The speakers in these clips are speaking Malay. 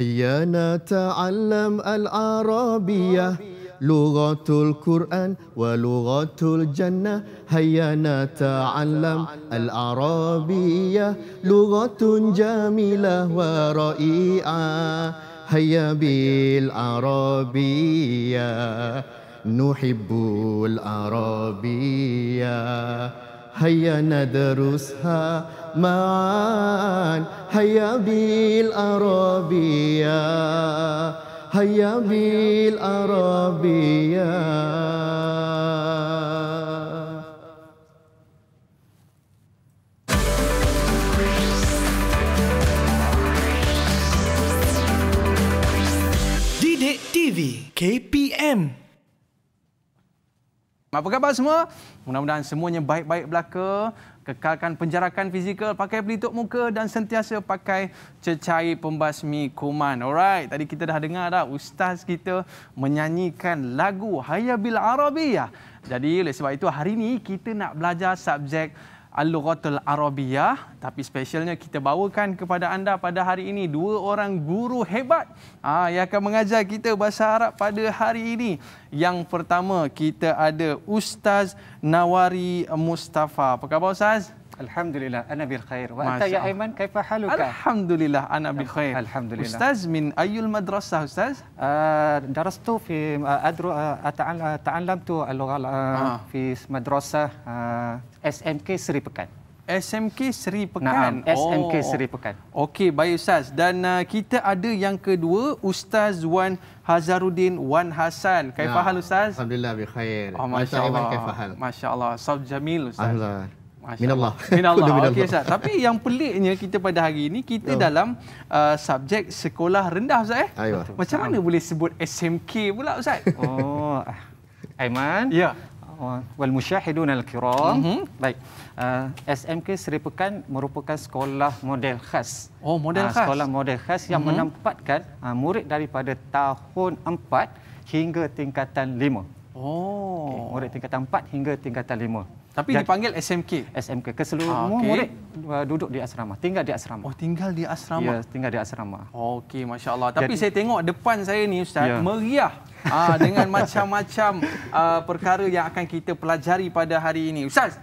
يا نتعلم العربية لغة القرآن ولغة الجنة هيا نتعلم العربية لغة جميلة ورائعة هيا بالعربية نحب العربية هيا ندرسها معا هيا بالعربية هيا بالعربية Didik KPM Apa khabar semua? Mudah-mudahan semuanya baik-baik belaka. Kekalkan penjarakan fizikal, pakai pelitup muka dan sentiasa pakai cecair pembasmi kuman. Alright, tadi kita dah dengar dah ustaz kita menyanyikan lagu Hayabil Arabiyah. Jadi oleh sebab itu hari ini kita nak belajar subjek Al-Lughatul Arabiyah. Tapi specialnya kita bawakan kepada anda pada hari ini dua orang guru hebat ah, yang akan mengajar kita bahasa Arab pada hari ini. Yang pertama kita ada Ustaz Nawari Mustafa. Apa khabar Ustaz? Alhamdulillah, ana bil khair. Wa anta ya Aiman, kaifa haluka? Alhamdulillah, ana bil khair. Alhamdulillah. Ustaz min ayul madrasah, ustaz? Uh, darastu fi uh, adru uh, ta'allamtu ta al-lugha fi madrasah SMK Seri Pekan. SMK Seri Pekan. SMK oh. Seri Pekan. Okey, baik ustaz. Dan kita ada yang kedua, Ustaz Wan Hazarudin Wan Hasan. Kaifa ya. hal ustaz? Alhamdulillah bi khair. Oh, Masya-Allah. Masya-Allah. Sab jamil ustaz. Allah. Min Allah. Min Allah. Okey Ustaz. Tapi yang peliknya kita pada hari ini kita oh. dalam uh, subjek sekolah rendah Ustaz eh. Ayuh. Macam mana boleh sebut SMK pula Ustaz? Oh. Eh, Aiman. Ya. Oh, wal musyahidun al kiram. Mhm. Baik. Uh, SMK Seri Pekan merupakan sekolah model khas. Oh, model uh, khas. Sekolah model khas yang mm-hmm. menempatkan uh, murid daripada tahun 4 hingga tingkatan 5. Oh. Okay, murid tingkatan 4 hingga tingkatan 5. Tapi Dan dipanggil SMK. SMK keseluruhan ah, okay. murid uh, duduk di asrama, tinggal di asrama. Oh, tinggal di asrama. Ya, tinggal di asrama. Oh, Okey, masya-Allah. Tapi Jadi, saya tengok depan saya ni ustaz ya. meriah ah dengan macam-macam uh, perkara yang akan kita pelajari pada hari ini. Ustaz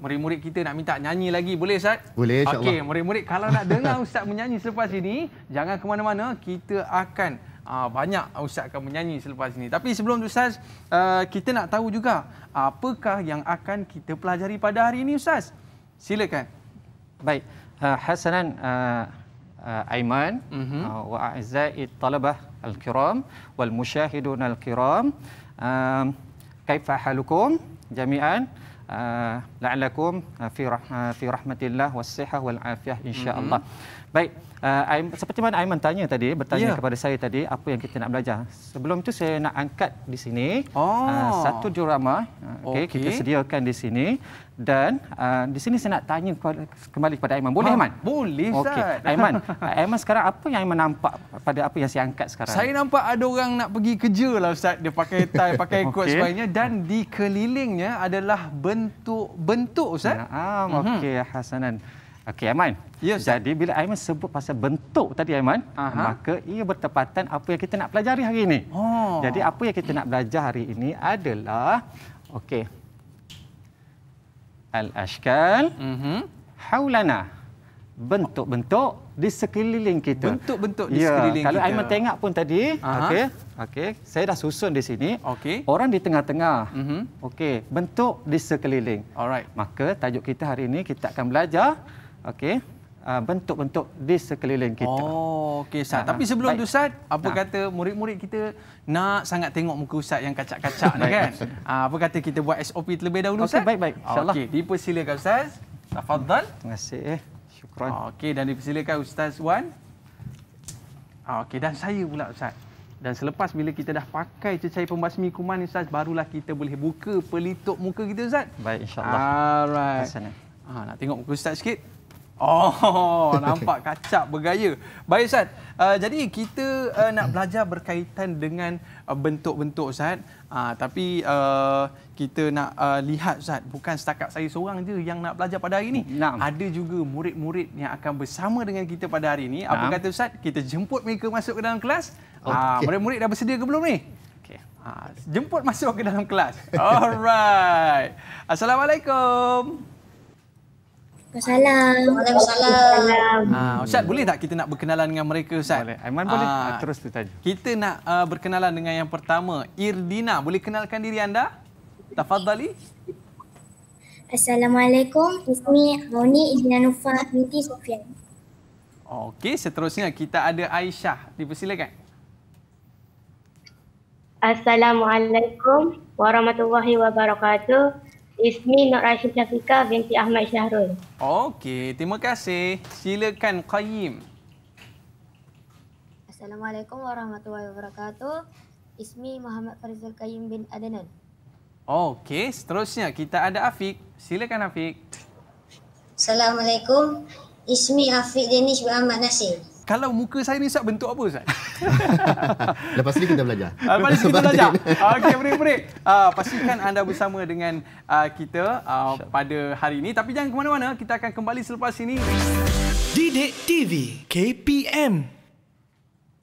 Murid-murid kita nak minta nyanyi lagi. Boleh, Ustaz? Boleh, insyaAllah. Okey, murid-murid kalau nak dengar Ustaz menyanyi selepas ini, jangan ke mana-mana. Kita akan uh, banyak Ustaz akan menyanyi selepas ini. Tapi sebelum tu Ustaz, uh, kita nak tahu juga apakah yang akan kita pelajari pada hari ini Ustaz? Silakan. Baik. Uh, Hasanan uh, uh, Aiman uh-huh. uh, wa a'zai talabah al-kiram wal mushahidun al-kiram. Uh, kaifa halukum jami'an? Ah, la'alakum ah, fi ah, fi rahmatillah wassihah wal afiyah insyaallah. Mm-hmm. Baik, uh, seperti mana Aiman tanya tadi bertanya yeah. kepada saya tadi apa yang kita nak belajar. Sebelum tu saya nak angkat di sini oh. uh, satu diorama. Okey, okay. kita sediakan di sini dan uh, di sini saya nak tanya kembali kepada Aiman. Boleh ah, Aiman? Ha, boleh Zat. Okay. Aiman, Aiman sekarang apa yang Aiman nampak pada apa yang saya angkat sekarang? Saya nampak ada orang nak pergi kerja lah Ustaz. Dia pakai tie, pakai kot okay. sebagainya dan di kelilingnya adalah bentuk-bentuk Ustaz. Ya, um, uh-huh. Okey Hasanan. Okey Aiman. Ya, Ustaz. Jadi bila Aiman sebut pasal bentuk tadi Aiman, Aha. maka ia bertepatan apa yang kita nak pelajari hari ini. Oh. Jadi apa yang kita nak belajar hari ini adalah Okey, al-ashkal mm-hmm. haulana bentuk-bentuk di sekeliling kita. Bentuk-bentuk di ya, sekeliling kalau kita. Kalau Aiman tengok pun tadi, okey. Okey, saya dah susun di sini. Okey. Orang di tengah-tengah. Mm-hmm. Okey, bentuk di sekeliling. Alright. Maka tajuk kita hari ini kita akan belajar okey. Uh, bentuk-bentuk di sekeliling kita. Oh, okey Ustaz. Ha, ha. Tapi sebelum baik. tu Ustaz, apa ha. kata murid-murid kita nak sangat tengok muka Ustaz yang kacak-kacak ni kan? Ha, apa kata kita buat SOP terlebih dahulu okay, Ustaz? Baik, baik. InsyaAllah. Okey, dipersilakan Ustaz. Tafadhal. Terima kasih. Eh. Syukran. Okey, dan dipersilakan Ustaz Wan. Okey, dan saya pula Ustaz. Dan selepas bila kita dah pakai cecair pembasmi kuman ni Ustaz, barulah kita boleh buka pelitup muka kita Ustaz. Baik, insyaAllah. Alright. Ha, nak tengok muka Ustaz sikit? Oh, nampak kacap bergaya. Baik Ustaz, uh, jadi kita uh, nak belajar berkaitan dengan uh, bentuk-bentuk uh, Ustaz. Uh, tapi uh, kita nak uh, lihat Ustaz, bukan setakat saya seorang je yang nak belajar pada hari ini. Nah. Ada juga murid-murid yang akan bersama dengan kita pada hari ini. Apa nah. kata Ustaz, kita jemput mereka masuk ke dalam kelas. Ah, murid-murid okay. uh, dah bersedia ke belum ni? Ah, jemput masuk ke dalam kelas. Alright. Assalamualaikum. Assalamualaikum. Ah, Ustaz, boleh tak kita nak berkenalan dengan mereka, Ustaz? Boleh. Aiman boleh. Ah, ah Terus tu tadi. Kita nak uh, berkenalan dengan yang pertama, Irdina. Boleh kenalkan diri anda? Tafadhali. Assalamualaikum. Ismi Roni Irdina Nufa binti Sofian. Okey, seterusnya kita ada Aisyah. Dipersilakan. Assalamualaikum warahmatullahi wabarakatuh. Ismi Nur Rashid Syafika binti Ahmad Syahrul. Okey, terima kasih. Silakan Qayyim. Assalamualaikum warahmatullahi wabarakatuh. Ismi Muhammad Farizul Qayyim bin Adnan. Okey, seterusnya kita ada Afiq. Silakan Afiq. Assalamualaikum. Ismi Afiq Denis bin Ahmad Nasir kalau muka saya ni Ustaz bentuk apa Ustaz? Lepas ni kita belajar. Ah, lepas ni kita belajar. Ah, okey, break, break. Uh, pastikan anda bersama dengan uh, kita uh, pada hari ini. Tapi jangan ke mana-mana, kita akan kembali selepas ini. Didik TV KPM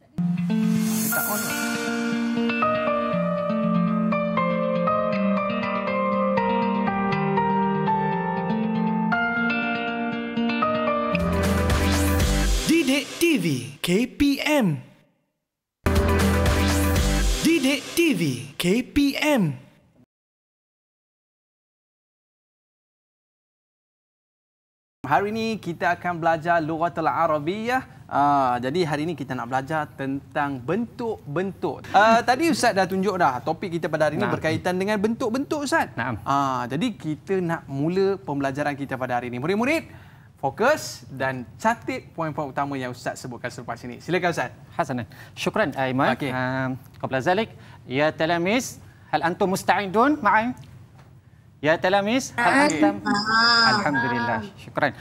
Kita on TV KPM Didik TV KPM Hari ini kita akan belajar Lughatul Arabiyah. Uh, ah, jadi hari ini kita nak belajar tentang bentuk-bentuk. Ah, tadi Ustaz dah tunjuk dah topik kita pada hari ini nah. berkaitan dengan bentuk-bentuk Ustaz. Nah. Uh, jadi kita nak mula pembelajaran kita pada hari ini. Murid-murid, fokus dan catit poin-poin utama yang Ustaz sebutkan selepas ini. Silakan Ustaz. Hasanan. Syukran Aiman. Eh, okay. Um, ehm, Qabla zalik. Ya talamis. Hal antum musta'idun ma'ai? Ya talamis. Hal antum. Alhamdulillah. Syukran.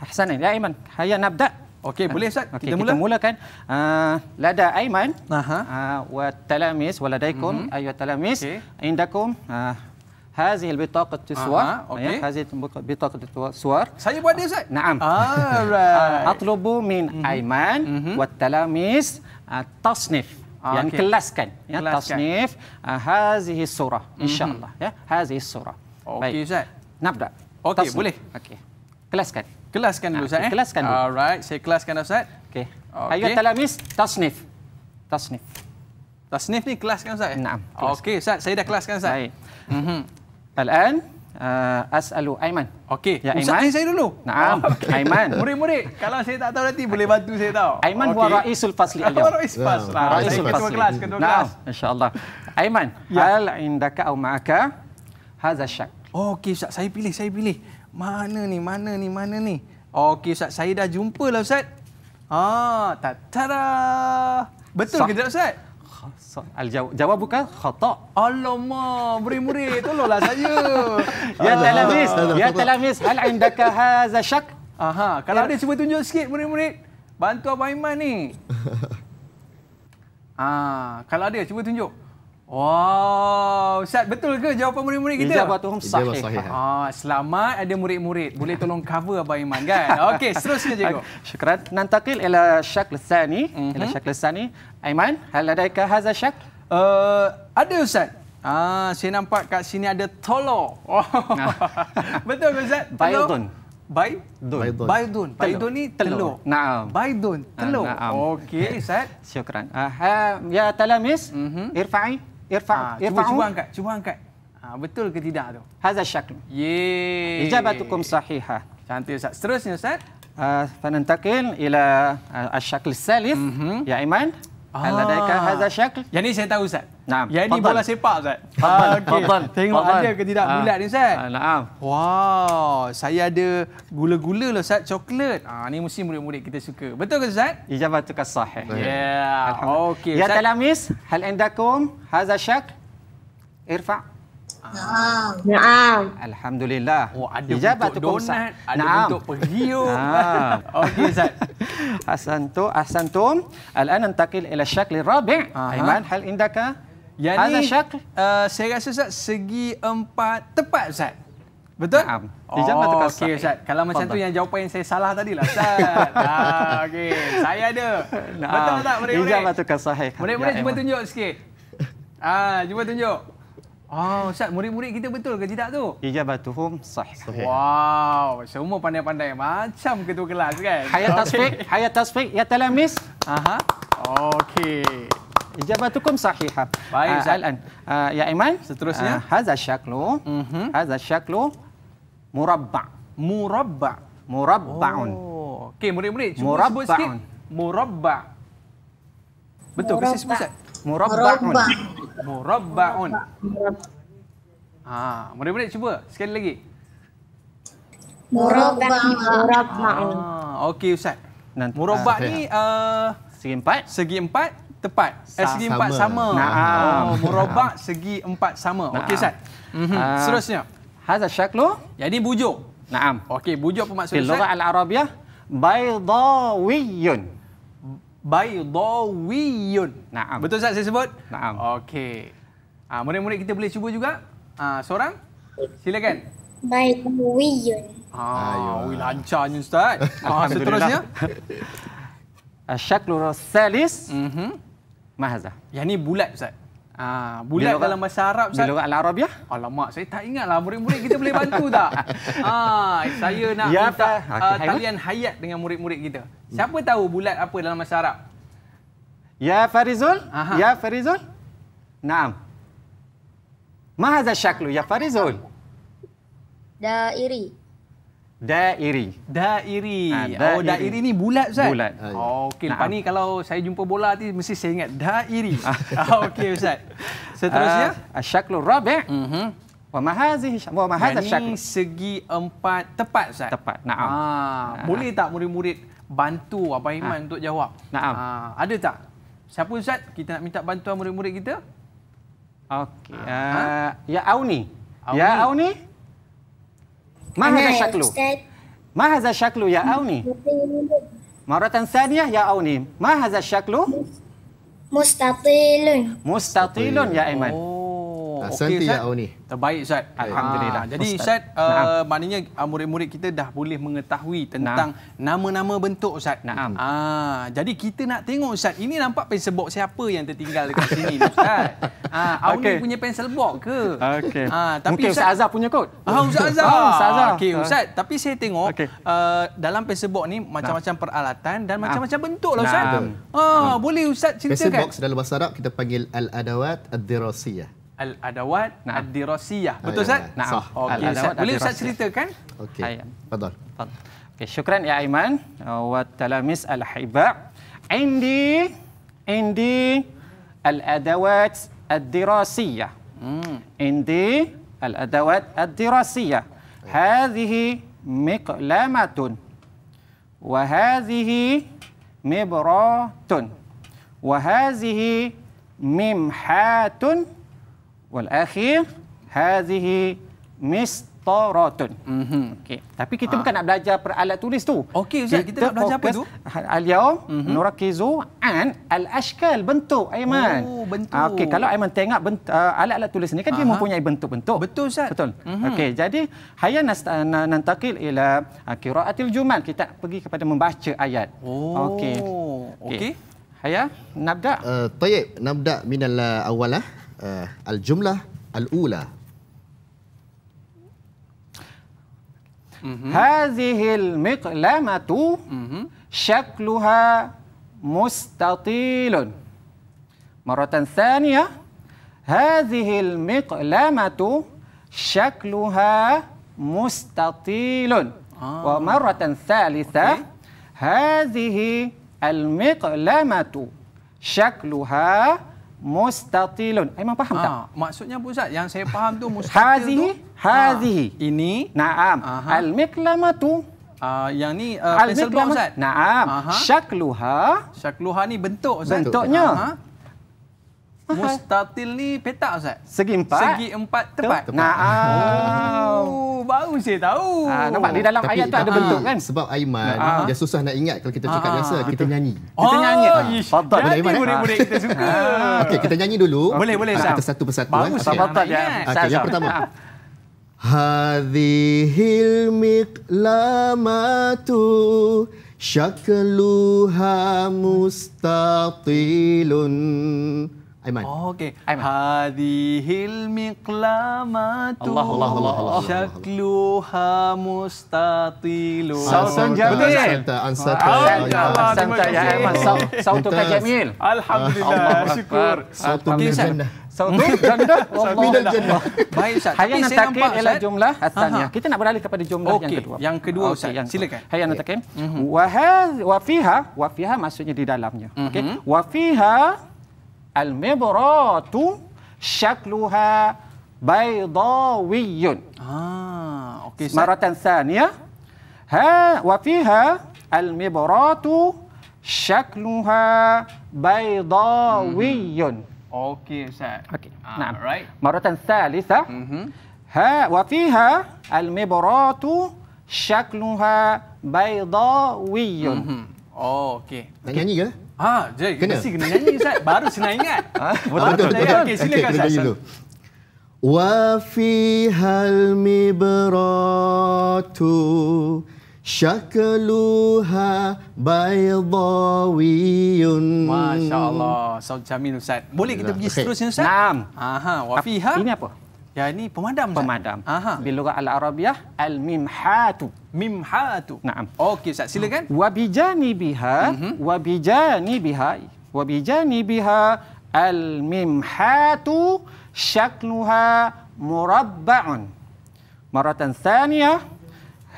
Hasanan. Ya Aiman. Hayat nabda. Okey, boleh Ustaz. Okay, kita, mula. kita mulakan. Uh, lada Aiman. Aha. Uh, wa talamis. Waladaikum. Mm -hmm. Ayu talamis. Okay. Indakum. Uh, هذه البطاقه السوار آه هذه البطاقة السوار سيب ودي زي نعم اطلب من أيمن والتلاميذ التصنيف آه، يعني كلاسكن تصنيف آه، هذه الصوره ان شاء الله هذه الصوره اوكي طيب، زي نبدا اوكي بوليه اوكي كلاسكن كلاسكن لو نعم، زي كلاسكن اورايت سي كلاسكن اوكي ايوه التلاميذ تصنيف تصنيف تصنيفني كلاسكن زي نعم اوكي سيده كلاسكن زي طيب. Al-an uh, Alu, Aiman. Okey, ya, Ustaz Aiman. saya dulu. Naam, okay. Aiman. Murid-murid, kalau saya tak tahu nanti boleh bantu saya tahu. Aiman okay. huwa ra'isul fasli al-yawm. Fasli. Ya. ra'is Fasli. Ah, ra'is Ketua kelas, ketua nah. kelas. Naam, Aiman, ya. hal indaka au ma'aka Hazashak. Oh, Okey, Ustaz, saya pilih, saya pilih. Mana ni, mana ni, mana ni? Okey, Ustaz, saya dah jumpa lah Ustaz. Ah, ta Betul Sah. ke tidak Ustaz? Soal jawab, jawab bukan khatak. Alamak, murid-murid, tolonglah saya. ya telamis, ya telamis, hal indaka haza syak? Aha, kalau ya. ada cuba tunjuk sikit murid-murid. Bantu Abang Iman ni. Ah, kalau ada cuba tunjuk. Wow, Ustaz betul ke jawapan murid-murid kita? Jawapan sahih. sahih. Ya. Ah, selamat ada murid-murid. Boleh tolong cover Abang Iman kan? Okey, ke je. Syukran. Nantakil ila syakl sani. Mhm. Ila syakl sani. Aiman, hal ladaika haza syakl? Uh, eh, ada Ustaz. Ah, saya nampak kat sini ada tolo. Oh. betul ke Ustaz? Baidun. Baidun. Baidun. Baidun ni telo. Naam. Baidun, ah, Telo. Okey, Ustaz. Syukran. Uh, ah, ha, ya talamis, mm -hmm. irfa'i irfa'u. Ha, ah, irfa'u. Cuba, cuba angkat, cuba angkat. Ha, betul ke tidak tu? Hazal syakl. Ye. Ijabatukum sahihah. Cantik Ustaz. Seterusnya Ustaz. Uh, Fanantakil ila uh, asyakl salif. Mm-hmm. Ya Iman. Aladaika ah. hadza syakl. Yang ni saya tahu Ustaz. Naam. Yang ni bola sepak Ustaz. Fadal. Ah, okay. Tengok Fadal. ada ke tidak ha. bulat ni Ustaz. Ha, naam. Wow, saya ada gula-gula lah Ustaz, coklat. Ah ni mesti murid-murid kita suka. Betul ke Ustaz? Ijabah tu sahih. Ya. Yeah. Okey. Ya talamis, hal indakum hadza syakl? Irfa' Naam. Naam. Alhamdulillah. Oh, ada Ijab untuk donat, usah. ada Naam. untuk perhiung. Okey, Ustaz. Asantu, asantum. Al-an antakil ila syakl rabi'. Aiman, hal indaka? Yang ni, uh, saya rasa, Ustaz, segi empat tepat, Ustaz. Betul? Naam. Ijab oh, okey, Ustaz. Kalau macam Fadal. tu, yang jawapan yang saya salah tadi lah, Ustaz. ah, okey. Saya ada. Naam. Betul tak? Boleh-boleh. Ijab Boleh-boleh, cuba ya, tunjuk sikit. Ah, cuba tunjuk. Oh, Ustaz, murid-murid kita betul ke tidak tu? Ijabatuhum sah. Sahih. Wow, semua pandai-pandai macam ketua kelas kan? Haya tasfiq, hayat haya tasfiq, ya talamis. Aha. Okey. Ijabatukum sahih. Ha. Baik, ah, Ustaz. Uh, uh, ya Iman, seterusnya. Uh, haza syaklu, mm -hmm. haza syaklu murabba. Murabba. Murabba'un. Oh. Okey, murid-murid, cuba sebut sikit. Murabba. Betul ke sih, Ustaz? murabbaun murabbaun ha murid-murid cuba sekali lagi murabbaun ha okey ustaz nanti murabba ah, ni uh, segi empat segi empat tepat eh, segi sama. empat sama nah. oh, murabba segi empat sama nah. okey ustaz uh, seterusnya hadza syaklu jadi bujuk Naam. Okey, bujuk apa maksud Ustaz? Dalam bahasa Arabiah, baydawiyun. Baidawiyun. Naam. Betul tak saya sebut? Naam. Okey. Ah, murid-murid kita boleh cuba juga. Ah, seorang? Silakan. Baidawiyun. Ah, ui lancarnya Ustaz. Ah, seterusnya. Asyaklu Rosalis. Mhm. Mahaza. Yang ni bulat Ustaz. Ha, bulat Bilogat, dalam bahasa Arab. Bila orang Arab ya? Alamak, saya tak ingat lah Murid-murid kita boleh bantu tak? Ha, saya nak ya, minta ah, okay, uh, talian hayat dengan murid-murid kita. Siapa hmm. tahu bulat apa dalam bahasa Arab? Ya Farizul? Aha. Ya Farizul? Naam. Mahaza syaklu, Ya Farizul? Dairi. Dairi. Dairi. Ha, oh, dairi. Oh, dairi ni bulat, Ustaz? Bulat. Ha, ya. Oh, okey. Lepas ni kalau saya jumpa bola ni, mesti saya ingat dairi. oh, okey, Ustaz. Seterusnya. Uh, ah, Asyaklu Rabi' mm -hmm. Wa mahazih wa mahazah syak. Ini segi empat tepat Ustaz. Tepat. Naam. Ah, Na ah. boleh tak murid-murid bantu Abang Iman ha. untuk jawab? Naam. Ah, ada tak? Siapa Ustaz? Kita nak minta bantuan murid-murid kita. Okey. Ha? Uh, ya Auni. Auni. Ya Auni. ما هذا شكله؟ ما هذا شكله يا أوني؟ مرة ثانية يا أوني ما هذا شكله؟ مستطيل مستطيل يا أيمن أوه. Oh, Santi okay, lah ni. Terbaik Ustaz. Alhamdulillah. Jadi Ustaz, uh, maknanya uh, murid-murid kita dah boleh mengetahui tentang nama-nama bentuk Ustaz. Naam. Uh, jadi kita nak tengok Ustaz, ini nampak pensel box siapa yang tertinggal dekat sini Ustaz. Uh, ah, Awni okay. punya pensel box ke? Okay. Uh, ah, tapi Mungkin Ustaz, Azhar punya kot. Ah Ustaz Azhar. Oh, Ustaz Azhar. Okay, Ustaz, uh. tapi saya tengok okay. uh, dalam pensel box ni macam-macam Naam. peralatan dan macam-macam bentuk lah Ustaz. Uh, boleh Ustaz ceritakan? Pensel box dalam bahasa Arab kita panggil Al-Adawat Ad-Dirasiyah. Al-Adawat nah. Ad-Dirasiyah. Ah, betul ya, Ustaz? Ya. Nah. Sah. Okay. Ustaz. Boleh Ustaz ceritakan? Okey. betul. Okay. Syukran ya Aiman. Wa talamis al-haibak. Indi. Indi. Al-Adawat Ad-Dirasiyah. Hmm. Indi. Al-Adawat Ad-Dirasiyah. Hadihi miqlamatun. Wahazihi mibratun. Wahazihi mimhatun. Wahazihi mimhatun wal akhir hadhihi mistaratun. Mm-hmm. Okey. Tapi kita ha. bukan nak belajar peralat tulis tu. Okey ustaz, kita, kita nak belajar apa tu? Al-yaum mm-hmm. nurakizu an al-ashkal bentuk Aiman. Oh, bentuk. Ah, okey, kalau Aiman tengok bent, ah, alat-alat tulis ni kan Aha. dia mempunyai bentuk-bentuk. Betul ustaz. Betul. Mm-hmm. Okey, jadi hayya nast- ah, nantakil ila qiraatil jumal. Kita pergi kepada membaca ayat. Oh. Okey. Okey. Okay. Hayya nabda. Uh, tayyib, nabda minal awalah. آه، الجملة الأولى هذه المقلمة شكلها مستطيل مرة ثانية هذه المقلمة شكلها مستطيل آه. ومرة ثالثة هذه المقلمة شكلها mustatilun. Aiman faham ha, tak? Maksudnya apa Ustaz? Yang saya faham tu mustatil hazihi, tu. Hazihi. Ha. Ini. Naam. Aha. Al-miklamatu. Uh, ah, yang ni uh, pencil bomb Ustaz? Naam. Syakluha. Syakluha ni bentuk Ustaz. Bentuknya. Aha. Mustatil ni petak Ustaz? Segi empat. Segi empat tepat. tepat. Nah, oh. Baru saya tahu. Ah, nampak di dalam Tapi, ayat tu ada bentuk kan? Sebab Aiman, ah. ah. dia susah nak ingat kalau kita cakap ah. biasa. Kita nyanyi. Oh, kita ah, nyanyi. Eh? Ah. Oh, Aiman, boleh, boleh. Kita suka. Okey, kita nyanyi dulu. Boleh, boleh. Ah, kita satu persatu. Baru eh? saya okay. nak ingat. Okey, yang pertama. Ah. Hadhihi lamatu shakluha mustatilun. Aiman. Oh, okey. Aiman. Hadhil miqlamatu. Allah Allah Allah Allah. Shakluha mustatilu. Sausan jamil. Ansa ta. Ansa ta ya Aiman. Sautu kajamil. Alhamdulillah. Syukur. Sautu kajamil. Sautu kajamil. Baik Ustaz. Hayana takin ialah jumlah asalnya. Kita nak beralih kepada jumlah yang kedua. Yang kedua Ustaz. Silakan. Hayana takin. Wa fiha. Wa fiha maksudnya di dalamnya. Okey. Wa fiha. Wa fiha المبرات شكلها بيضاوي آه، أوكي. مرة ثانية ها وفيها المبرات شكلها بيضاوي اوكي سعد اوكي آه، نعم right. مرة ثالثة ها وفيها المبرات شكلها بيضاوي اوكي تنyanyi يعني ke Ha, jadi kena. mesti kena nyanyi Ustaz. Baru senang ingat. Ha? Baru betul, betul, betul. Okey, silakan Ustaz. Wa fi hal mibratu Syakluha baydawiyun. Masya Allah. Saud Jamin Ustaz. Boleh kita pergi okay. seterusnya Ustaz? Naam. Wafiha. Ini apa? Ya ini pemadam. Pemadam. Bilogah al Arabiah al mimhatu. Mimhatu. Naam. Okey, Ustaz, silakan. Wa bijani biha mhm. wa bijani biha wa bijani biha al mimhatu shaknuha murabba'un. Maratan thaniya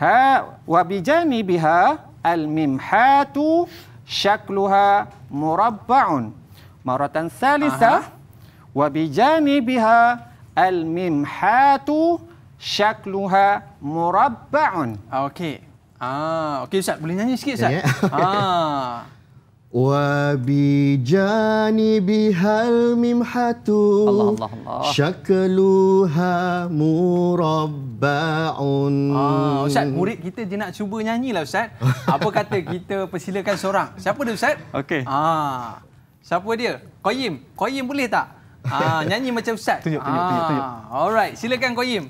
ha wa bijani biha al mimhatu shaknuha murabba'un. Maratan thalitha wa bijani biha Al-mimhatu syakluha murabba'un. Okey. Ah, okey Ustaz, boleh nyanyi sikit Ustaz? Yeah. Ya. ah. Wa bi janibi hal mimhatu syakluha murabba'un. Ah, Ustaz, murid kita je nak cuba nyanyilah Ustaz. Apa kata kita persilakan seorang? Siapa dia Ustaz? Okey. Ah. Siapa dia? Qayyim. Qayyim boleh tak? Ah, nyanyi macam ustaz. Tunjuk, tunjuk, ah. tunjuk, tunjuk. Alright, silakan Qayyim.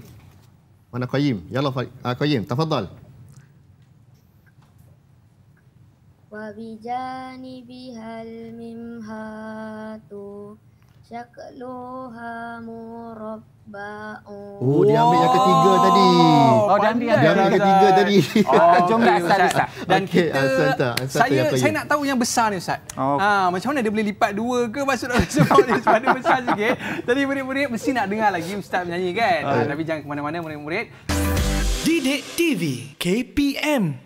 Mana Qayyim? Ya Allah uh, ah, Qayyim, tafadhal. Wa bijani bihal mimhatu Syakluhamu rabba'u Oh, dia ambil yang ketiga oh, tadi. Oh, dia ambil yang ketiga, ketiga tadi. Oh, jom lah, Ustaz. Ustaz. Dan okay, kita, Ustaz, Ustaz, saya, Ustaz, saya nak tahu yang besar ni, Ustaz. Oh. Ha, macam mana dia boleh lipat dua ke? Maksud dia sebab dia besar juga. Eh? Tadi murid-murid mesti nak dengar lagi Ustaz menyanyi kan? Oh. Ha, tapi jangan ke mana-mana murid-murid. Didik TV KPM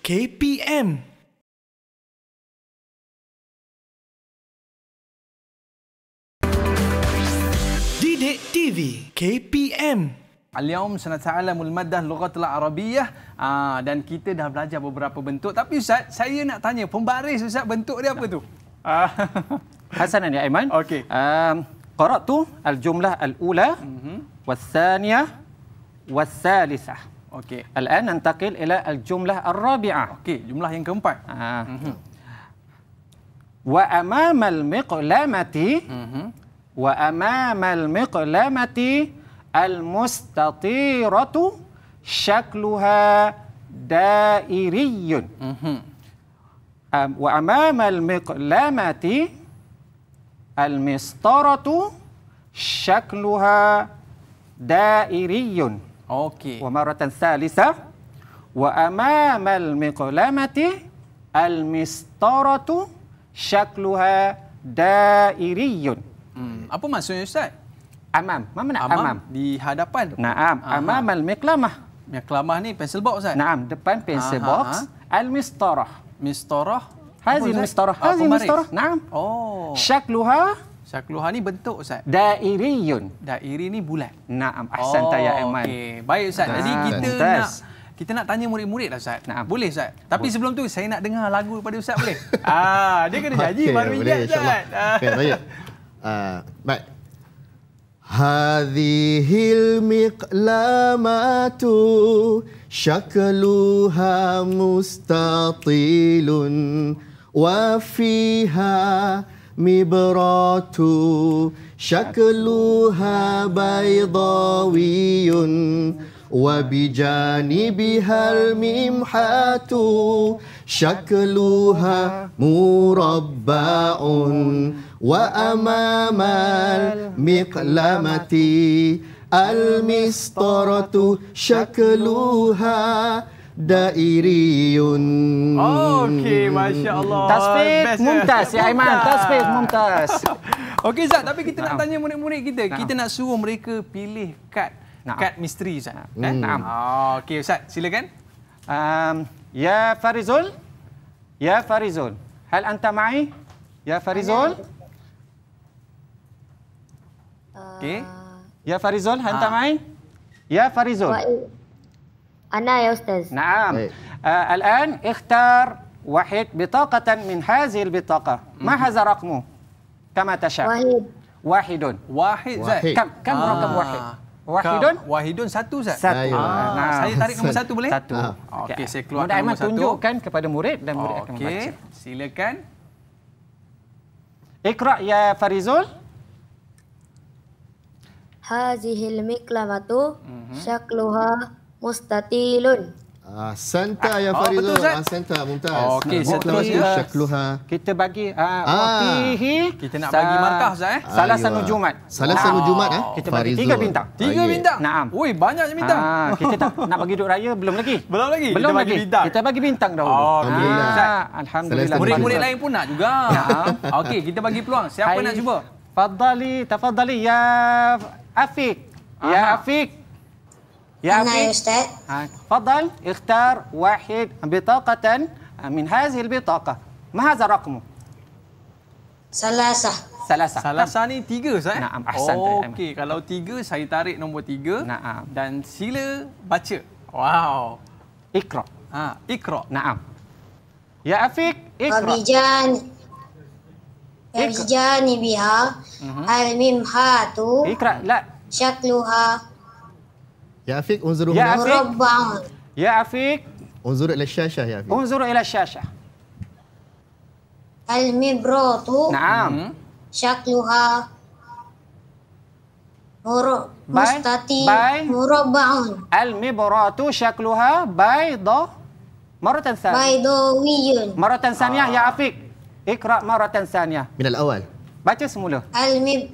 KPM. Didik TV KPM. Aliaum senatalah ulmadah lughat al-arabiyah ah, dan kita dah belajar beberapa bentuk tapi ustaz saya nak tanya pembaris ustaz bentuk dia apa tu? Ah. Hasanan ya Aiman. Okey. Korak ah, tu, al-jumlah al-ula mm -hmm. Okey. الآن ننتقل إلى الجملة الرابعة. Okey, jumlah yang keempat. Ah. Mm-hmm. وأمام المقلمة mm-hmm. وأمام المقلمة المستطيرة شكلها دائري. Mm-hmm. وأمام المقلمة المسطرة شكلها دائري. Okey. Wa maratan salisah wa amamal miqlamati al-mistaratu syakluha dairiyun. Hmm. Apa maksudnya Ustaz? Amam. Mana nak amam? amam. Di hadapan. Naam. Amamal miqlamah. Miqlamah ni pencil box Ustaz? Naam. Depan pencil box. Al-mistarah. Mistarah. Hazi mistarah. Ah, Hazi mistarah. Naam. Oh. Syakluha. Syakluha ni bentuk Ustaz? Dairiyun. Dairi ni bulat. Naam. Ahsan oh, Tayyar Aiman. Okay. Baik Ustaz. Nah. Jadi kita nak kita nak tanya murid-murid lah Ustaz. Nah. Boleh Ustaz? Tapi boleh. sebelum tu saya nak dengar lagu daripada Ustaz boleh? ah, dia kena janji okay, baru ingat Ustaz. Ah. Okay, baik. Uh, baik. هذه المقلامة شكلها مستطيل وفيها مبرات شكلها بيضاوي وبجانبها الممحات شكلها مربع وأمام المقلمة المسطرة شكلها da'iriyun. Okey, Masya Allah. Tasfid eh? Mumtaz, ya Aiman. Tasfid Mumtaz. Okey, Zat. Tapi kita nak tanya murid-murid kita. Kita nak suruh mereka pilih kad. Kad misteri, Zat. Naam. Kan? Hmm. Ah, okey, Ustaz. Silakan. Um, ya Farizul. Ya Farizul. Hal anta ma'i? Ya Farizul. Okey. Ya Farizul, hantar anta ah. main. Ya Farizul. أنا يا أستاذ نعم أيه. آه الآن اختار واحد بطاقة من هذه البطاقة ما هذا رقمه كما تشاء واحد واحد واحد, واحد. كم كم آه. رقم واحد Wahidun? Wahidun satu Ustaz. Satu. Ah, nah. Saya tarik nombor satu boleh? Satu. Ah, Okey, okay. saya keluarkan Mudah nombor satu. tunjukkan kepada murid dan murid okay. akan membaca. Silakan. Iqra ya Farizul. Hazihil miklamatu syakluha mustatilun. Ah, Santa ya Farizul. Ah, oh, ah, Santa, Mumtaz. Oh, Okey, seterusnya. Syakluha. Kita bagi. Ah, ah. Kita nak bagi markah, Zah. Eh? Salah satu Jumaat. Salah satu ah. Jumaat eh? Kita bagi tiga bintang. Tiga bintang? Naam. Ui, banyak bintang. Ah, kita tak nak bagi duduk raya, belum lagi. Belum lagi? Belum kita lagi. Bagi bintang. Kita bagi bintang dahulu. Oh, ah, Alhamdulillah. Ah, Alhamdulillah. Murid-murid lain pun nak juga. Naam. Okey, kita bagi peluang. Siapa Hai. nak cuba? Fadali, tafadali. Ya Afiq. Ya Afiq. يا أنا يا أستاذ تفضل اختار واحد بطاقة من هذه البطاقة ما هذا رقمه؟ ثلاثة ثلاثة ثلاثة ni tiga Ustaz eh? Naam, ahsan oh, Okey, kalau tiga saya tarik nombor tiga Naam Dan sila baca Wow Ikhra ha, Ikhra Naam Ya Afiq, ikhra Fabijan Fabijan ibiha uh -huh. Al-mimhatu Ikhra, la Syakluha Ya Afiq unzuru ya, ya Afiq. Ya Afiq. Unzuru ila syasha ya Afiq. Unzuru ila syasha. Al-mibratu. Naam. Syakluha. Mustati murabbaun. Al-mibratu syakluha baydo. Maratan sani. Baydo wiyun. Maratan sani ya ah. Afiq. Ikra maratan sani. Bila awal. Baca semula. Al-mib.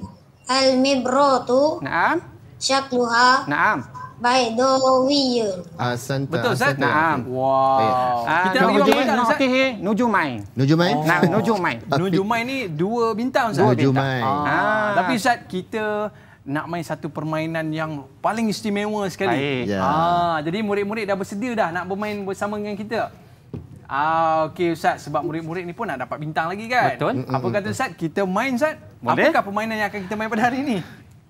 Al-mibratu. Naam. Shakluha. Naam. Baik, do we you. Ah, santa. Betul, Ustaz. Naam. Ah, wow. Ah, kita nak pergi mana, Ustaz? Okay, Nuju Mai. Nuju Mai? Oh. Nah, Nuju Mai. Nuju Mai ni dua bintang, Ustaz. Nuju Mai. Ah. ah. Tapi, Ustaz, kita nak main satu permainan yang paling istimewa sekali. Baik. Yeah. Ah, jadi murid-murid dah bersedia dah nak bermain bersama dengan kita. Ah, Okey Ustaz, sebab murid-murid ni pun nak dapat bintang lagi kan? Betul. Apa kata Ustaz, kita main Ustaz? Apa Apakah permainan yang akan kita main pada hari ini?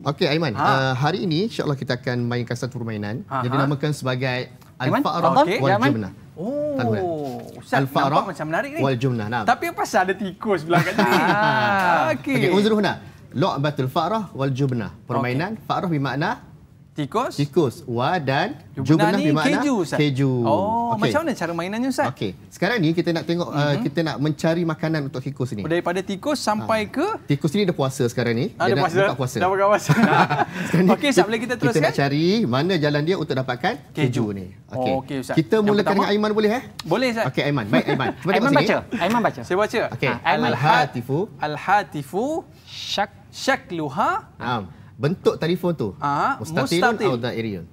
Okey Aiman, ha. uh, hari ini insya-Allah kita akan mainkan satu permainan ha. yang dinamakan ha. sebagai Al-Fa'ra okay. wal Jumnah. Oh, Tanggungan. Ustaz, Al-Fa'ra macam menarik ni. Wal Jumnah. Nah. Tapi apa pasal ada tikus belakang ni? sini? Ah, okey. Okey, Uzruhna. Lu'batul Fa'rah wal Jumnah. Permainan okay. Fa'rah bermakna Tikus. Tikus. Wah dan jubenah ni keju Ustaz. Keju. Oh, okay. macam mana cara mainannya Ustaz? Okey. Sekarang ni kita nak tengok mm-hmm. uh, mhm. kita nak mencari makanan untuk tikus ni. Daripada tikus sampai ha. ke Tikus ni dah puasa sekarang ni. Ha, dia dah puasa. Dah puasa. Dah puasa. Okey, Ustaz boleh kita teruskan? Kita nak cari mana jalan dia untuk dapatkan keju, keju ni. Okey. Oh, okay, Ustaz. Kita mulakan dengan Aiman boleh eh? Boleh Ustaz. Okey Aiman. Baik Aiman. Cuba Aiman baca. Aiman baca. Saya baca. Okey. Al-hatifu. Al-hatifu. Syak. Syakluha. Naam bentuk telefon tu uh, mustatil, mustatil atau dairil uh,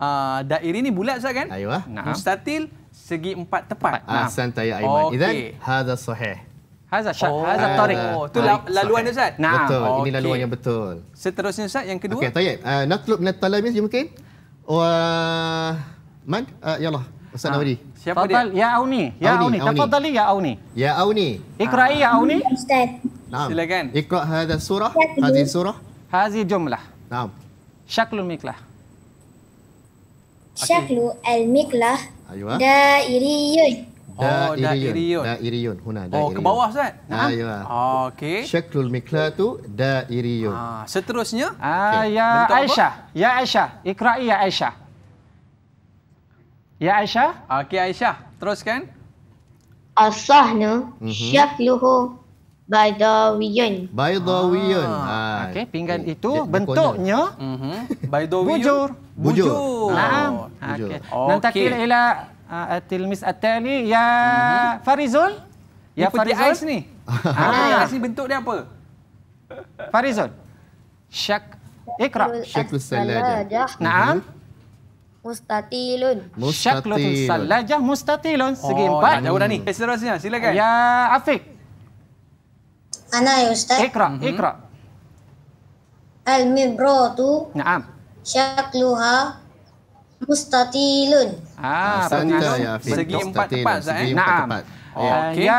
ah, dairil ni bulat sah kan ayuh nah. mustatil segi empat tepat ahsan tayy aiman okay. idzan hadza sahih hadza syah oh. hadza tariq oh tu tarik laluan dia ustaz nah. betul okay. ini laluan yang betul seterusnya ustaz yang kedua okey tayy uh, ah, natlub min talamiz mungkin Wah, uh, man uh, yalah ustaz nah. nawri siapa Fadal, dia ya auni ya auni tafadhali ya auni ya auni ikra'i ya auni ustaz Nah. Silakan. Ikra hadha surah. Hadhi surah. هذه جملة نعم شكل المقلاة شكل المقلاة أيوة. دائريون دائريون دائريون هنا دائريون أوكي بواه سيد أيوة أوكي شكل المقلاة دائريون آه سترسنا آه يا عائشة يا عائشة اقرأي يا عائشة يا عائشة أوكي عائشة تروسكن الصحن شكله بيضاويون بيضاويون آه. Okey, pinggan okay. Oh, itu Dia, bentuknya mm-hmm. by the bujur. Bujur. Naam. Ah, Okey. Dan takil ila atil mis atali ya mm-hmm. Farizul. Ya Farizul. Peti ais ni. Ah, ais ni bentuk dia apa? Farizul. Syak Ikra. Syaklus salajah. Naam. Mustatilun. Syaklus salajah mustatilun. Segi oh, empat. Jauh dah ni. Seterusnya, lah. silakan. Ya Afiq. Ana ya Ustaz. Ikra, mhm. ikra. Mm-hmm. Al-mibratu Naam Syakluha Mustatilun Ah, Sanya, ya, Segi empat tepat Zain eh? Naam oh, ya. Okey. Ya,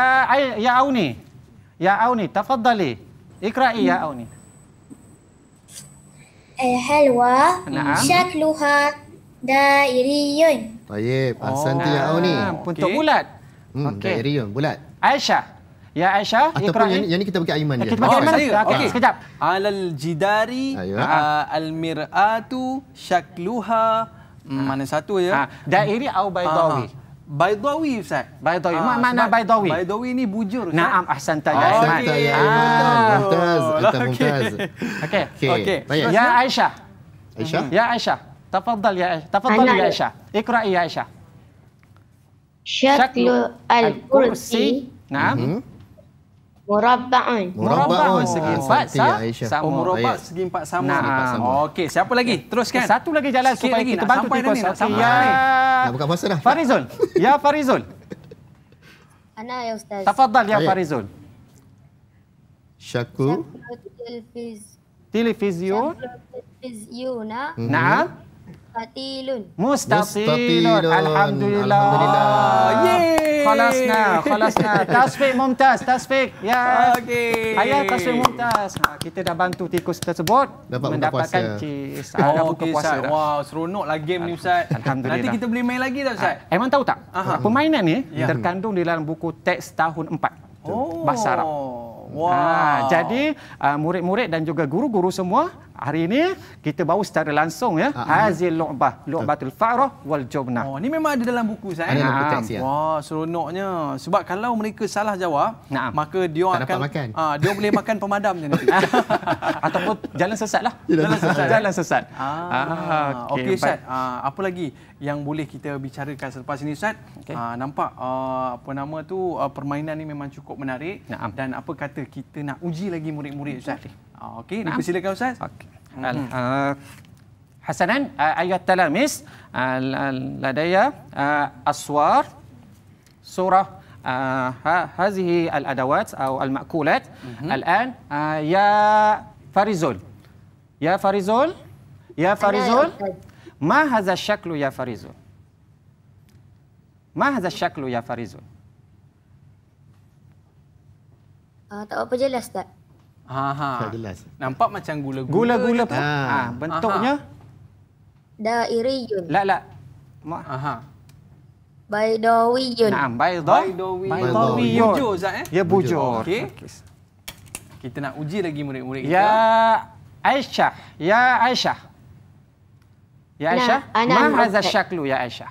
ya Auni Ya Auni Tafadali, Ikra'i ya Auni Al-halwa eh, Naam Syakluha Dairiyun Baik, Pak ya Auni Untuk bulat hmm, Dairiyun, bulat Aisyah Ya Aisyah, Ataupun Iqra. yang, yang ni kita bagi Aiman dia. Kita bagi oh, Aiman. Okey, okay. sekejap. Alal jidari ah, ya. ah, al-mir'atu syakluha hmm, mana satu ya? Ha. Dairi au baydawi. Ha. Baidawi Ustaz. Baidawi. Ah, mana Baidawi? Baidawi ni bujur. Ustaz. Ahsan Ahsanta ya Ahmad. Ahsanta ya Ahmad. Mumtaz. Mumtaz. Okey. Okey. Ya Aisyah. Aisyah? Ya Aisyah. Tafadhal ya, ya Aisyah. Tafadhal ya Aisyah. Ikra'i ya Aisyah. Syaklu al-kursi. Naam. Mhm. Murabba'un. Murabba'un oh, oh, segi empat sama. murabba' segi empat sama. Okey, siapa lagi? Teruskan. Satu lagi jalan Sikit lagi. kita bantu sampai kos. Ya. Nak, buka masa dah. Farizul. Ya, Farizul. Ana ya, Ustaz. Tafadhal, ya, Farizul. Syakur. Syakur. Telefiz. Telefizion. Telefiziona. Mm Nah. Mustatilun. Mustatilun. Alhamdulillah. Alhamdulillah. na, Khalasna. na. Tasfik Mumtaz. Tasfik. Ya. Okey. Ayah Tasfik Mumtaz. Ha, kita dah bantu tikus tersebut. Dapat mendapatkan cheese. Ada ah, oh, okay, puasa Wow, seronok lah game ni Ustaz. Alhamdulillah. Nanti kita boleh main lagi dah Ustaz. Ha, emang tahu tak? Aha. Permainan ni ya. terkandung di dalam buku teks tahun 4. Oh. Bahasa Arab. Wow. Ha, jadi uh, murid-murid dan juga guru-guru semua Hari ini kita bawa secara langsung ya. Ha, ha. Hazil lu'bah, lu'batul farah wal jubnah. Oh, ni memang ada dalam buku saya. Ada dalam teks ya. Wah, seronoknya. Sebab kalau mereka salah jawab, maka dia akan Ah, dia boleh makan pemadam je nanti. Ataupun jalan sesat lah. Jalan sesat. jalan sesat. Ah, ah okey. Okay, Ustaz, ah, apa lagi yang boleh kita bicarakan selepas ini Ustaz? Ah, nampak ah, apa nama tu permainan ni memang cukup menarik dan apa kata kita nak uji lagi murid-murid Ustaz? Okey, nah. dipersilakan Ustaz. Okay. Hmm. Al, hmm. uh, Hasanan eh? uh, ayat talamis uh, al, al, ladaya uh, aswar surah uh, ha, hazihi al adawat atau al makulat. Mm-hmm. Alan uh, ya Farizul, ya Farizul, ya Farizul. Ma haza shaklu ya Farizul? Ma haza shaklu ya Farizul? Uh, tak apa jelas tak? Ha ha. gelas. Nampak macam gula-gula. Gula-gula pun. Ha. Ah. Ah, ha. bentuknya Dairiyun. La la. Ma. Aha. Baidawiyun. Naam, Baidawiyun. Baidawiyun. Bujur Ustaz eh? Ya, bujur. bujur. Okey. Kita nak uji lagi murid-murid kita. Ya Aisyah. Ya Aisyah. Ya Aisyah. Nah, Ma hadza syaklu ya Aisyah?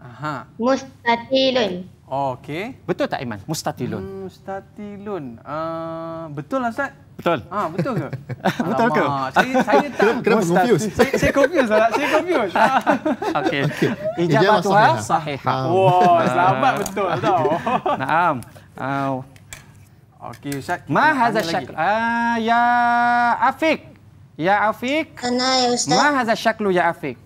Aha. Mustatilun. Oh, okey. Betul tak Iman? Mustatilun. Hmm, Mustatilun. Uh, betul lah Ustaz? Betul. Ah, betul ke? betul ke? Saya saya tak kena confused. Saya saya confused lah. Saya confused. okey. Okay. Ijabah tu sahih. sahih. Wah, wow, selamat betul ah. tau. Naam. Au. Ah. Okey, Ustaz. Ma hadza syak? Ah, ya Afik. Ya Afik. Ana ya Ustaz. Ma hadza syaklu ya Afiq?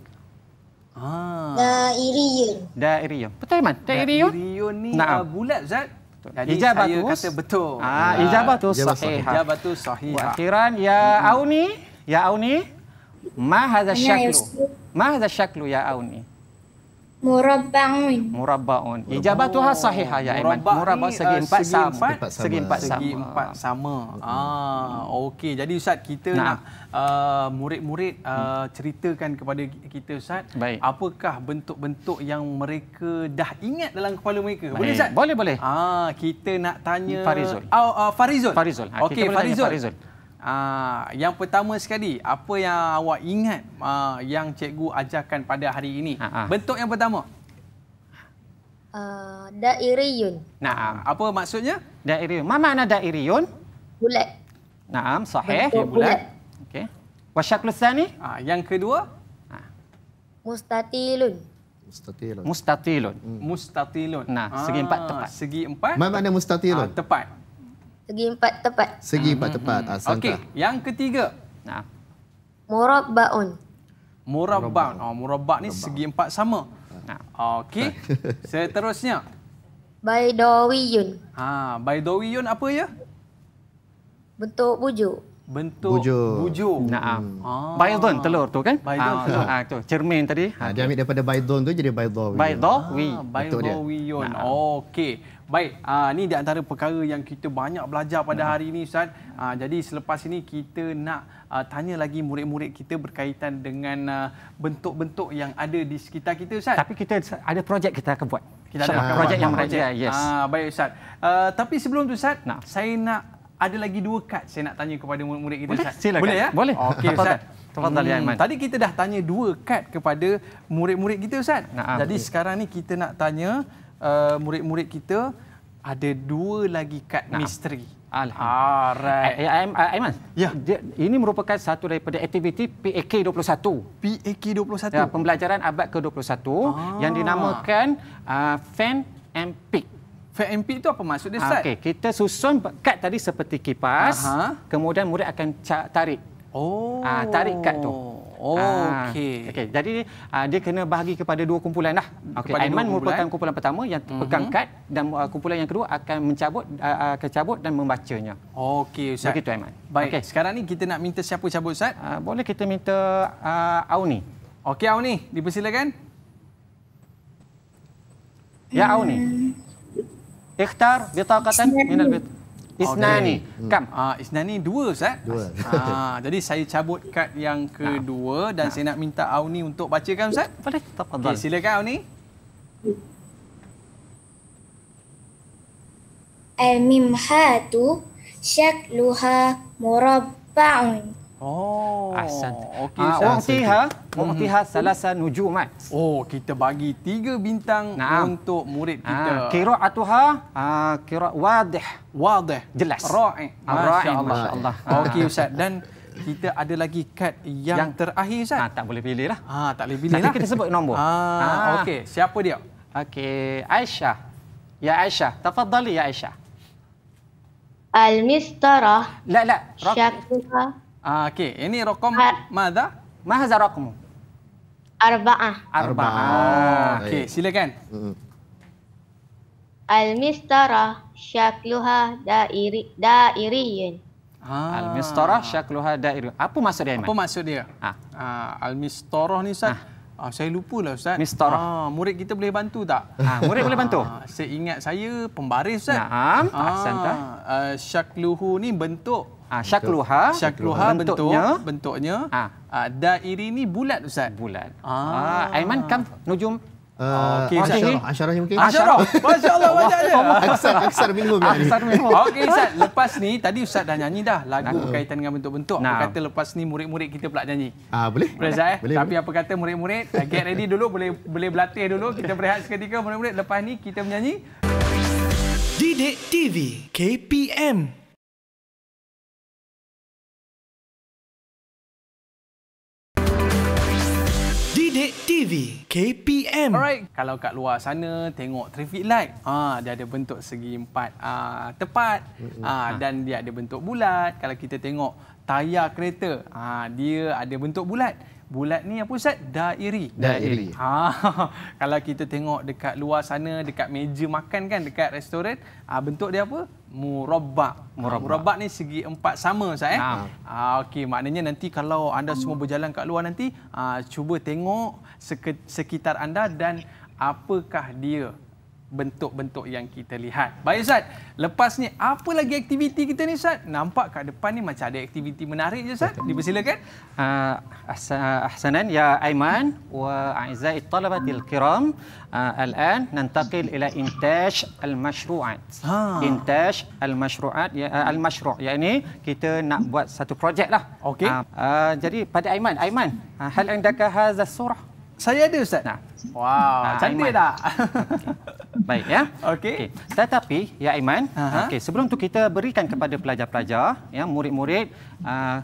Dairium. Ah. Dairium. Betul Iman? Dairium. Dairium ni nah. uh, bulat Zat. Jadi ijabah saya tu kata betul. Ah, ah. ijabah tu sahih. Ijabah tu sahih. Buat akhiran ya hmm. Auni, ya Auni. Ma hadha syaklu? Ya, ma syaklu ya Auni? Murabbaun. Murabbaun. Ijabah tu ha sahih ah, ya Aiman. Murabba Murabba segi empat sama. Segi empat sama. Segi empat sama. Segi empat sama. Ah, okey. Jadi Ustaz, kita nah. nak ah, murid-murid uh, ceritakan kepada kita Ustaz. Baik. Apakah bentuk-bentuk yang mereka dah ingat dalam kepala mereka? Baik. Boleh Ustaz? Boleh, boleh. Ah, kita nak tanya... Farizul. Oh, uh, Farizul. Farizul. Okey, okay, Farizul. Farizul. Aa, ah, yang pertama sekali, apa yang awak ingat aa, ah, yang cikgu ajarkan pada hari ini? Aa. Ah, Bentuk yang pertama? Da'iriyun. Nah, apa maksudnya? Da'iriyun. Mana makna da'iriyun? Bulat. Nah sahih. Bentuk bulat. Okey. Wasyaklusan ni? Aa, yang kedua? Mustatilun. Mustatilun. Mustatilun. Hmm. Mustatilun. Nah, segi empat tepat. Segi empat. Mana makna mustatilun? Aa, tepat. Segi empat tepat. Segi empat hmm, tepat. Hmm. Asanta. Ah, hmm. Okey, yang ketiga. Nah. Murabbaun. Murabbaun. Oh, murabba' ni murabba. segi empat sama. Nah. Okey. Seterusnya. Baidawiyun. Ha, Baidawiyun apa ya? Bentuk bujuk. Bentuk bujur. bujur. Hmm. Nah, hmm. ah. Baidun, telur tu kan? Baidun, ah, telur. Ah, tu, cermin tadi. Ha, ah, okay. Dia ambil daripada baidun tu jadi baidawiyun. Baidawiyun. Ah, baidawiyun. Okey. Baik, uh, ni di antara perkara yang kita banyak belajar pada hari ini Ustaz. Uh, jadi selepas ini kita nak uh, tanya lagi murid-murid kita berkaitan dengan uh, bentuk-bentuk yang ada di sekitar kita Ustaz. Tapi kita ada projek kita akan buat. Kita ada ah, projek yang merajai. Yes. uh, baik Ustaz. Uh, tapi sebelum tu Ustaz, nah. saya nak ada lagi dua kad saya nak tanya kepada murid-murid kita Boleh? Ustaz. Silakan. Boleh ya? Boleh. Okey Ustaz. Tafadhal hmm, ya Tadi kita dah tanya dua kad kepada murid-murid kita Ustaz. Nah, jadi okay. sekarang ni kita nak tanya Uh, murid-murid kita ada dua lagi kad nah. misteri. Alhamdulillah. Ah, Aiman, ya. ini merupakan satu daripada aktiviti PAK 21. PAK 21? Ya, pembelajaran abad ke-21 ah. yang dinamakan uh, Fan and Pick. Fan and Pick itu apa maksud dia, Ustaz? Ah, okay, kita susun kad tadi seperti kipas, Aha. kemudian murid akan tarik. Oh. Uh, tarik kad tu. Oh, ah, okey. Okey. Jadi uh, dia kena bahagi kepada dua kumpulan lah. Hmm. Okey. Aiman kumpulan. merupakan kumpulan pertama yang uh-huh. pegang kad dan uh, kumpulan yang kedua akan mencabut uh, akan cabut dan membacanya. Okey Ustaz. Begitu Aiman. Baik. Okay. Sekarang ni kita nak minta siapa cabut Ustaz? Uh, boleh kita minta uh, Auni. Okey Auni, dipersilakan. Ya Auni. Ikhtar bitaqatan Minal al Isnani, ni. Kam. Ah Isnan ni dua Ustaz. Dua. Ah jadi saya cabut kad yang kedua nah. dan nah. saya nak minta Auni untuk bacakan Ustaz. Boleh. Tafadhal. Okey silakan Auni. Amim hatu syakluha murabba'un Oh. Ahsan. Okey. Ah, Waktiha. Waktiha mm-hmm. salasan nujumat. Oh, kita bagi tiga bintang nah. untuk murid ah, kita. Ha? Ah, kira atuha. Ah, kira wadih. Wadih. Jelas. Ra'i. Ah, Ra'i. Masya Allah. Ah. Okey, Ustaz. Dan kita ada lagi kad yang, yang terakhir, Ustaz. Ah, tak boleh pilih lah. Ah, tak boleh pilih Nanti lah. kita sebut nombor. Ah, ah. Okey. Siapa dia? Okey. Aisyah. Ya Aisyah. Tafadhali, Ya Aisyah. Al-Mistarah. La, la. Syakirah. Ah, okey. Ini rokom Ar- Mana Mahza rokmu? Arba'ah. Arba'ah. Arba'ah. Okey, silakan. Hmm. Al-mistara syakluha da'iri da'iriyin. Ah. Al-mistara syakluha da'iri. Apa maksud dia? Iman? Apa maksud dia? Ah. ah Al-mistara ni Ustaz. Ah. ah. saya lupalah Ustaz. Mistara. Ah, murid kita boleh bantu tak? Ah, murid boleh bantu? Ah, saya ingat saya pembaris Ustaz. Naam. Ah. Ah. Ah. Ah. Ah. Ah. Ah. Ah, syakluha. Syakluha bentuknya. Bentuknya. Ah. ah. Dairi ni bulat Ustaz. Bulat. Ah. ah Aiman, kam nujum. Uh, eh, okay, Ustaz. Asyarah mungkin. Asyarah. masya banyak dia. Aksar aksar bingung dia. Aksar bingung. Okey Ustaz, lepas ni tadi Ustaz dah nyanyi dah lagu nah. berkaitan dengan bentuk-bentuk. Nah. Apa kata lepas ni murid-murid kita pula nyanyi? Ah boleh. Boleh Ustaz eh? Tapi apa kata murid-murid, get ready dulu boleh boleh berlatih dulu. Kita berehat seketika murid-murid. Lepas ni kita menyanyi. Didik TV KPM TV KPM. Alright, kalau kat luar sana tengok traffic light, ah dia ada bentuk segi empat ah tepat, ah ha. dan dia ada bentuk bulat. Kalau kita tengok tayar kereta, ah dia ada bentuk bulat bulat ni apa ustaz dairi dairi ha kalau kita tengok dekat luar sana dekat meja makan kan dekat restoran ha, bentuk dia apa murabak ha, murabak ni segi empat sama ustaz eh ha, okey maknanya nanti kalau anda semua berjalan kat luar nanti ha, cuba tengok sekitar anda dan apakah dia bentuk-bentuk yang kita lihat. Baik Ustaz, lepas ni apa lagi aktiviti kita ni Ustaz? Nampak kat depan ni macam ada aktiviti menarik je Ustaz. Dipersilakan. Ah uh, ahsanan ya Aiman wa a'izzai talabatil kiram. Uh, الان ننتقل الى انتاج المشروعات ha. انتاج المشروعات uh, المشروع يعني kita nak buat satu projek lah okey uh, uh, jadi pada Aiman Aiman uh, hal indaka hadha surah saya ada ustaz nah wow uh, cantik Aiman. tak okay. Baik ya. Okey. Okay. Tetapi ya Aiman, okey sebelum tu kita berikan kepada pelajar-pelajar ya murid-murid uh,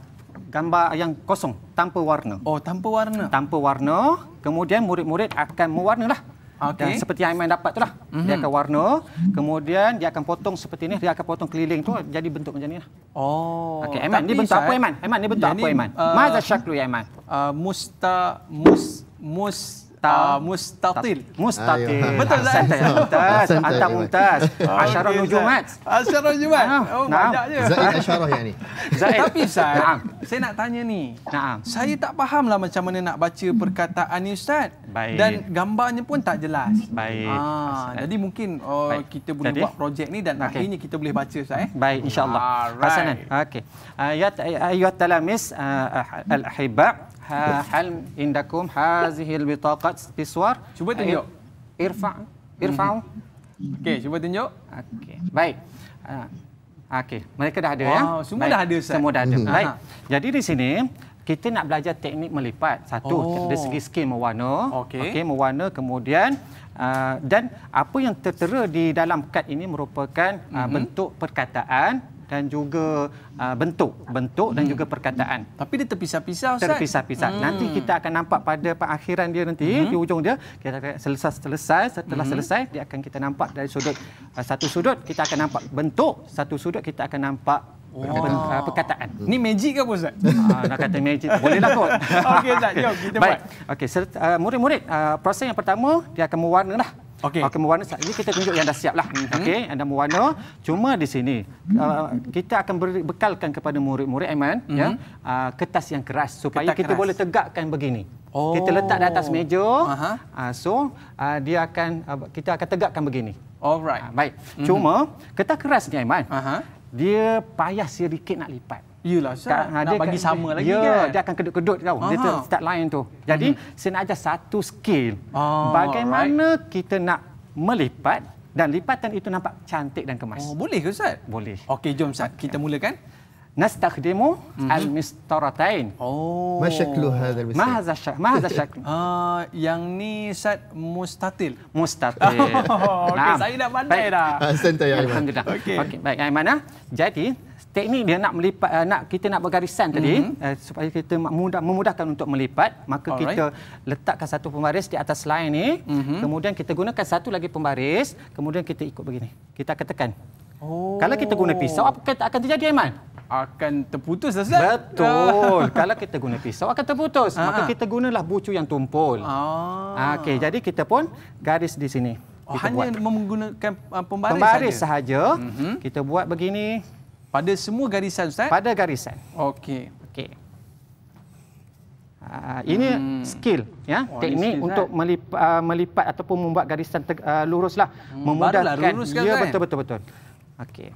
gambar yang kosong tanpa warna. Oh, tanpa warna. Tanpa warna, kemudian murid-murid akan mewarnalah. Okay. Dan seperti yang Aiman dapat tu lah. Mm-hmm. Dia mhm. akan warna. Kemudian dia akan potong seperti ni. Dia akan potong keliling tu. Jadi bentuk macam ni lah. Oh. Okay, Aiman. Ni bentuk apa Aiman? Aiman, ni bentuk apa Aiman? Uh, eh, Mazhar Syaklu ya Aiman. Uh, musta, mus, mus, mustatil mustatil betul tak muntas antam muntas asyara jumat asyara jumat oh banyak je zaid asyara yang ni zaid tapi saya saya nak tanya ni naam saya tak lah macam mana nak baca perkataan ni ustaz Baik. dan gambarnya pun tak jelas baik ha, jadi mungkin oh, baik. kita boleh jadi? buat projek ni dan okay. akhirnya kita boleh baca ustaz eh baik insyaallah hasanan okey ayat ah, ya- ayat talamis ah, al-ahibba ha hal indakum hazihil bitaqat tiswar cuba ha, tunjuk irfa irfa'u mm-hmm. okey cuba tunjuk okey baik ha okey mereka dah ada ya? wow, ya semua baik. dah ada Ustaz. semua dah ada hmm. baik jadi di sini kita nak belajar teknik melipat satu oh. dari segi skill mewarna okey okay, mewarna kemudian Uh, dan apa yang tertera di dalam kad ini merupakan uh, mm-hmm. bentuk perkataan dan juga bentuk-bentuk uh, dan hmm. juga perkataan. Tapi dia terpisah-pisah Ustaz. Terpisah-pisah. Hmm. Nanti kita akan nampak pada akhiran dia nanti hmm. di ujung dia kita selesai selesai setelah hmm. selesai dia akan kita nampak dari sudut uh, satu sudut kita akan nampak bentuk, satu sudut kita akan nampak oh. uh, Perkataan. perkataan. Hmm. Ni magic ke apa Ustaz? Uh, nak kata magic, boleh lah kot. Okey Ustaz, jom kita Baik. buat. Okay, so, uh, murid-murid, uh, proses yang pertama, dia akan mewarna lah Okey. Okey, mewarna. Ini kita tunjuk yang dah siap lah. -hmm. Okey, anda mewarna. Cuma di sini, uh, kita akan beri bekalkan kepada murid-murid Aiman, -hmm. ya, mhm. uh, kertas yang keras supaya kertas kita boleh tegakkan begini. Oh. Kita letak di atas meja. Uh, so, uh, dia akan uh, kita akan tegakkan begini. Alright. Uh, baik. -hmm. Cuma, kertas keras ni Aiman, Aha. dia payah sedikit nak lipat. Yalah, Ustaz. Ha, nak dia bagi kan, sama lagi ya, kan? dia akan kedut-kedut tau. Dia tu start line tu. Jadi, hmm. saya nak ajar satu skill. Oh, Bagaimana right. kita nak melipat dan lipatan itu nampak cantik dan kemas. Oh, boleh ke Ustaz? Boleh. Okey, jom Ustaz. Okay. Kita ya. mulakan. Nastakhdimu mm-hmm. al-mistaratain. Oh. Ma syaklu hadha al-mistar? Ma hadha syak? Ma hadha syak? Uh, yang ni Ustaz mustatil. Mustatil. Oh, Okey, saya dah pandai baik. dah. Hasan tayyib. Alhamdulillah. Okey. Okey, baik. Yang mana? Jadi, teknik dia nak melipat uh, nak kita nak bergarisan tadi mm -hmm. uh, supaya kita mudah memudahkan untuk melipat maka Alright. kita letakkan satu pembaris di atas lain ni mm -hmm. kemudian kita gunakan satu lagi pembaris kemudian kita ikut begini kita akan tekan oh. kalau kita guna pisau apa akan terjadi Aiman akan terputus Ustaz. Betul. Kalau kita guna pisau akan terputus. Aa. Ah. Maka kita gunalah bucu yang tumpul. Ah. Okey, jadi kita pun garis di sini. Oh, hanya buat. menggunakan ah, pembaris, pembaris sahaja. sahaja. Mm -hmm. Kita buat begini. Pada semua garisan Ustaz? Pada garisan. Okey. Okey. Uh, ini hmm. skill, ya, oh, teknik skill, untuk kan? melipat, uh, melipat ataupun membuat garisan uh, lurus lah. hmm, lah memudahkan. Lurus ya kan? betul betul betul. Okey.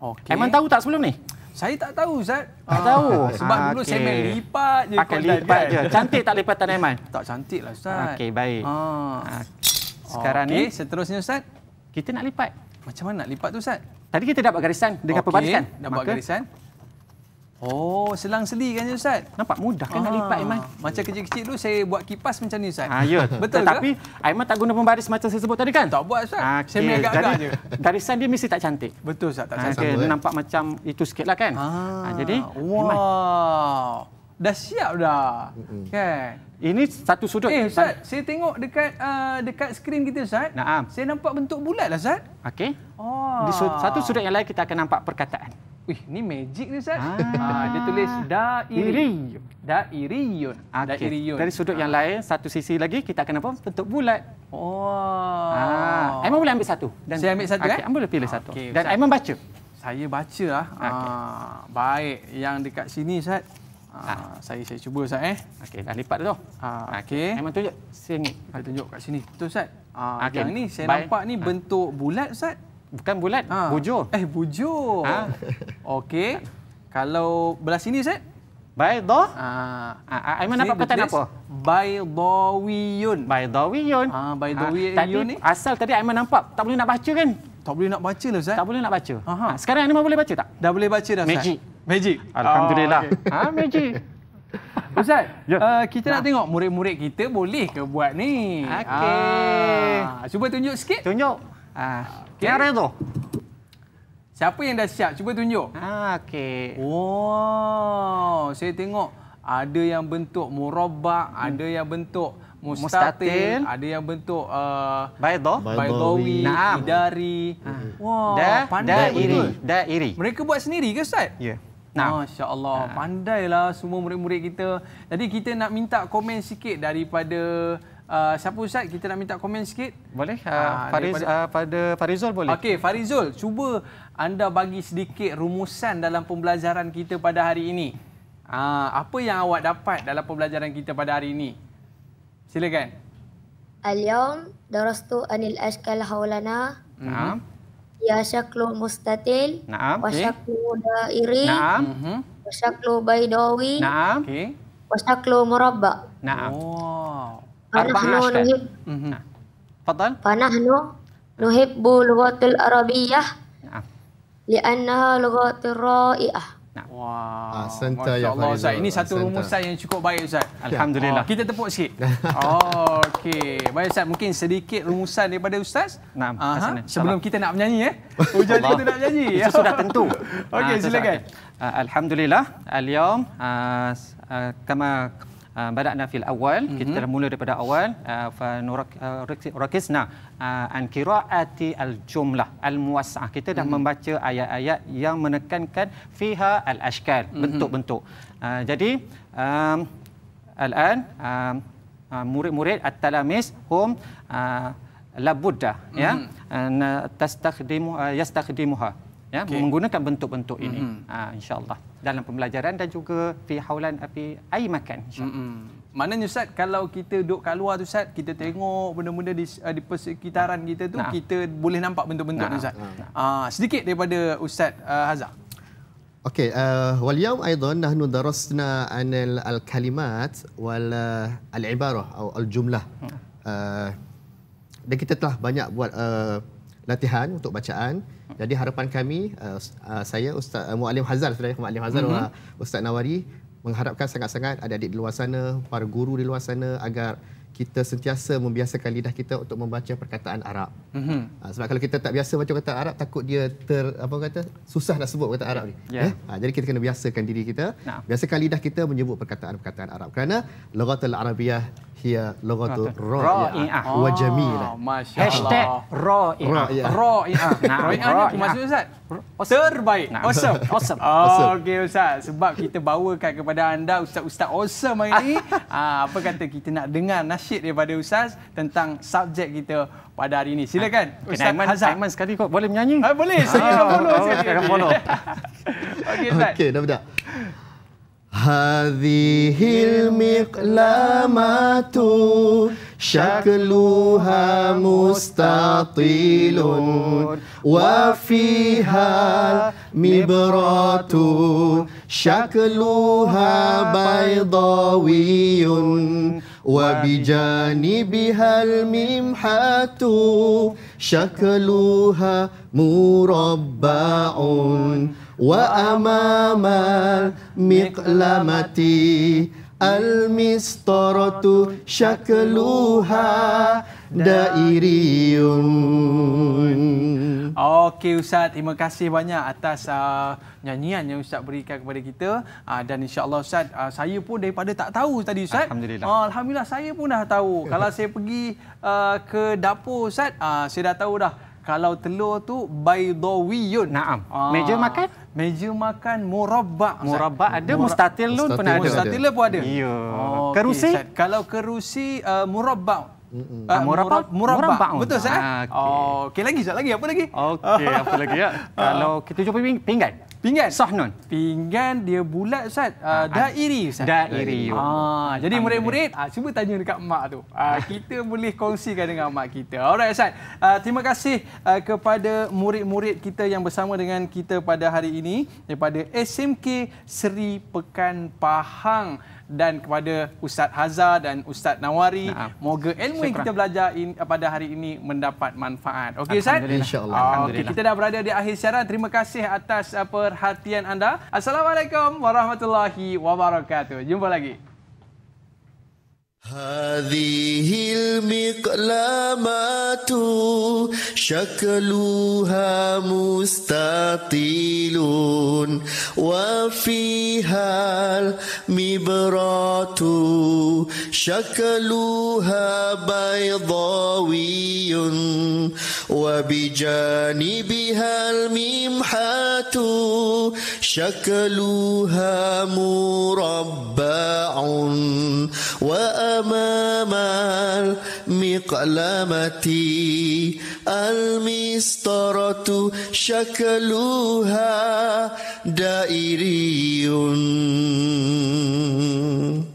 Okey. Emang tahu tak sebelum ni? Saya tak tahu, Zat. Tak ah, tahu. Sebab ah, dulu saya main lipat je. Pakai lipat je. Cantik tak lipatan Eman? Tak cantik lah, Ustaz. Okey, baik. Ah. ah sekarang okay. ni. Seterusnya, Ustaz. Kita nak lipat. Macam mana nak lipat tu, Ustaz? Tadi kita dah buat garisan dengan okay. perbarisan. Dapat Maka... garisan. Oh, selang seli kan Ustaz? Nampak mudah kan ah. nak lipat Aiman? Macam kerja kecil tu saya buat kipas macam ni Ustaz. Ha, ah, ya. Betul Tetapi Aiman tak guna pembaris macam saya sebut tadi kan? Tak buat Ustaz. Ah, okay. Saya main agak-agak je. Garisan dia mesti tak cantik. Betul Ustaz, tak ah, cantik. Okay. Sama, eh. Nampak eh. macam itu sikit lah kan? Ah. Ha, jadi, wow. Aiman. Dah siap dah. Mm-hmm. Kan? Ini satu sudut. Eh, Ustaz, saya tengok dekat uh, dekat skrin kita, Ustaz. Naam. Saya nampak bentuk bulat lah, Ustaz. Okey. Oh. Di sudut, satu sudut yang lain, kita akan nampak perkataan. Wih, ini magic ni, Ustaz. Ah. ah dia tulis da-iri. da Okay. Da-iriyun. Dari sudut yang ah. lain, satu sisi lagi, kita akan nampak bentuk bulat. Oh. Ah. Aiman boleh ambil satu. Dan saya ambil satu, okay. kan? Eh? Boleh pilih satu. Okay, Dan Aiman baca. Saya baca lah. Okay. Ah, baik. Yang dekat sini, Ustaz. Ha. Ha. saya saya cuba Ustaz eh. Okey, dah lipat dah tu. Ha. Okey. Memang tunjuk sini. Ha, tunjuk kat sini. Tu Ustaz. Ha, okay. yang ni saya Bye. nampak ni ha. bentuk bulat Ustaz. Bukan bulat, ha. bujur. Eh, bujur. Ha. Okey. Kalau belah sini Ustaz. Baidah. Uh, ah, Aiman dapat kata apa? Baidawiyun. Baidawiyun. Ah, uh, Baidawiyun ni. Asal tadi Aiman nampak tak boleh nak baca kan? Tak boleh nak baca lah Ustaz. Tak boleh nak baca. Uh-huh. Sekarang Aiman boleh baca tak? Dah boleh baca dah Ustaz. Magic. Magic. Oh, Alhamdulillah. Oh, okay. ha, magic. Ustaz, yeah. uh, kita nah. nak tengok murid-murid kita boleh ke buat ni? Okey. Ah. Cuba tunjuk sikit. Tunjuk. Ah. Okay. tu? Siapa yang dah siap? Cuba tunjuk. Ah, Okey. Wow. Saya tengok ada yang bentuk murabak, hmm. ada yang bentuk mustatil, ada yang bentuk uh, baidah, baidawi, nah. idari. Ah. Wow. iri. Da, iri. Mereka buat sendiri ke Ustaz? Ya. Yeah. Nah. Masya Allah, nah. pandailah semua murid-murid kita. Jadi kita nak minta komen sikit daripada uh, siapa Ustaz? Kita nak minta komen sikit. Boleh, uh, ah, Fariz, daripada... uh, pada Farizul boleh. Okey, Farizul, cuba anda bagi sedikit rumusan dalam pembelajaran kita pada hari ini. Uh, apa yang awak dapat dalam pembelajaran kita pada hari ini? Silakan. Al-yawm darastu anil ashkal hawlana. Nah. mm Ya syaklu mustatil. Naam. Wa syaklu dairi. Naam. Mhm. Wa syaklu baidawi. Naam. Okey. Wa syaklu murabba. Naam. Wow. Arba'a hashtag. Mhm. Fadal. Fa nahnu nuhibbu lughatul arabiyyah. Naam. Li'annaha lughatul ra'i'ah. Nah. Wah. Wow. Santai ya. Allah Ustaz. Ini satu Santa. rumusan yang cukup baik Ustaz. Ya. Alhamdulillah. Oh. Kita tepuk sikit. oh, okey. Baik Ustaz, mungkin sedikit rumusan daripada Ustaz. Nah, uh -huh. Sebelum kita nak menyanyi eh. Ujian Allah. kita nak menyanyi. Itu ya. sudah tentu. okey, ah, silakan. Okay. Ah, alhamdulillah. Al-yawm uh, uh, kama Ah, badana nafil awal mm-hmm. kita telah mhm. mula daripada awal ah, fa nurakisna ah, an al jumlah al muasah kita dah mm-hmm. membaca ayat-ayat yang menekankan fiha al ashkal mm-hmm. bentuk-bentuk uh, jadi um, al-an um, uh, murid-murid at-talamis hum uh, la budda mm-hmm. ya mhm. an tastakhdimu uh, yastakhdimuha ya okay. menggunakan bentuk-bentuk ini mm-hmm. uh, insyaallah dalam pembelajaran dan juga fi haulan api air makan Maknanya Ustaz, kalau kita duduk kat luar tu Ustaz, kita tengok benda-benda di, eh, di persekitaran kita tu, nah. kita boleh nampak bentuk-bentuk nah. Ustaz. Nah. Uh, sedikit daripada Ustaz uh, Hazar. Okey, uh, eh, wal yaum aidan nahnu darasna an al kalimat wal al ibarah atau al jumlah. Uh, hmm. dan kita telah banyak buat uh, latihan untuk bacaan. Jadi harapan kami uh, uh, saya Ustaz uh, Muallim Hazal sebenarnya Muallim Hazal mm-hmm. Ustaz Nawari mengharapkan sangat-sangat ada di luar sana, para guru di luar sana agar kita sentiasa membiasakan lidah kita untuk membaca perkataan Arab. Mm-hmm. sebab kalau kita tak biasa baca perkataan Arab takut dia ter apa kata susah nak sebut perkataan Arab ni. Yeah. Eh? Ah, jadi kita kena biasakan diri kita, nah. biasakan lidah kita menyebut perkataan-perkataan Arab kerana lughatul arabiyah hiya lagatu ra'i'ah wa jamilah. Oh, Hashtag ra'i'ah. Ra'i'ah. Ra'i'ah ni apa maksudnya Ustaz? Terbaik. Awesome. Awesome. Okey, Ustaz. Sebab kita bawakan kepada anda Ustaz-Ustaz awesome hari ini. Ah, apa kata kita nak dengar nasyid daripada Ustaz tentang subjek kita pada hari ini. Silakan ah, Ustaz Aiman, Hazard. Aiman sekali kot boleh menyanyi. Ah, boleh. Saya akan follow. Saya Okay Ustaz. Okay dah-dah. هذه المقلامة شكلها مستطيل وفيها مبرات شكلها بيضاوي وبجانبها الممحة شكلها مربع Wa وأمام مقلمتي المسطرة شكلها دائري Okey Ustaz, terima kasih banyak atas uh, nyanyian yang Ustaz berikan kepada kita uh, dan insya-Allah Ustaz, uh, saya pun daripada tak tahu tadi Ustaz. Alhamdulillah. Uh, Alhamdulillah saya pun dah tahu. Kalau saya pergi uh, ke dapur Ustaz, uh, saya dah tahu dah kalau telur tu baidawiyun. Naam. Aa. Ah. Meja makan? Meja makan murabak. Murabak ada mustatil pun mustatil pernah ada. Mustatil pun ada. Ya. Okay, oh, kerusi? Sah. Kalau kerusi uh, murabak. Uh, murabak. Murabak. Betul sah? Eh? Okey. Oh, okay, lagi sah lagi apa lagi? Okey, apa lagi ya? Ah. Kalau kita jumpa pinggan. Pinggan. Sahnun. Pinggan dia bulat Ustaz. Ha, ah, uh, dairi Ustaz. Dairi. Ah, ha, jadi murid-murid ha, cuba tanya dekat mak tu. Ha, kita boleh kongsikan dengan mak kita. Alright Ustaz. Uh, terima kasih uh, kepada murid-murid kita yang bersama dengan kita pada hari ini daripada SMK Seri Pekan Pahang dan kepada Ustaz Hazar dan Ustaz Nawari. Nah. Moga ilmu Syukran. yang kita belajar in, eh, pada hari ini mendapat manfaat. Okey Ustaz? InsyaAllah. Ah, okay, kita dah berada di akhir siaran. Terima kasih atas eh, perhatian anda. Assalamualaikum warahmatullahi wabarakatuh. Jumpa lagi. هذه المقلمات شكلها مستطيل وفيها المبرات شكلها بيضاوي وبجانبها الممحات شكلها مربع وأ memal miqlamati almistaratu syakluha dairiyun